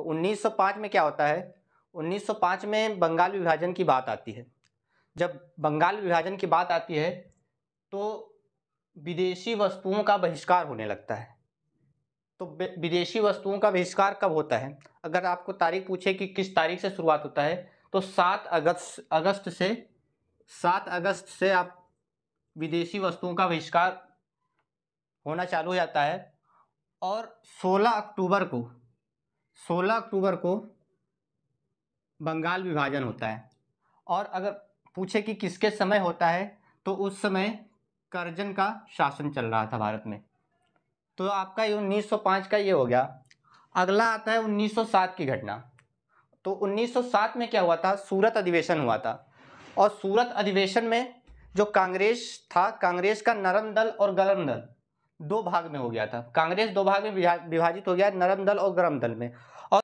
तो 1905 में क्या होता है 1905 में बंगाल विभाजन की बात आती है जब बंगाल विभाजन की बात आती है तो विदेशी वस्तुओं का बहिष्कार होने लगता है तो विदेशी वस्तुओं का बहिष्कार कब होता है अगर आपको तारीख पूछे कि किस तारीख से शुरुआत होता है तो सात अगस्त अगस्त से सात अगस्त से आप विदेशी वस्तुओं का बहिष्कार होना चालू हो जाता है और सोलह अक्टूबर को सोलह अक्टूबर को बंगाल विभाजन होता है और अगर पूछे कि किसके समय होता है तो उस समय करजन का शासन चल रहा था भारत में तो आपका ये 1905 का ये हो गया अगला आता है 1907 की घटना तो 1907 में क्या हुआ था सूरत अधिवेशन हुआ था और सूरत अधिवेशन में जो कांग्रेस था कांग्रेस का नरम दल और गरम दल दो भाग में हो गया था कांग्रेस दो भाग में विभाजित हो गया नरम दल और गर्म दल में और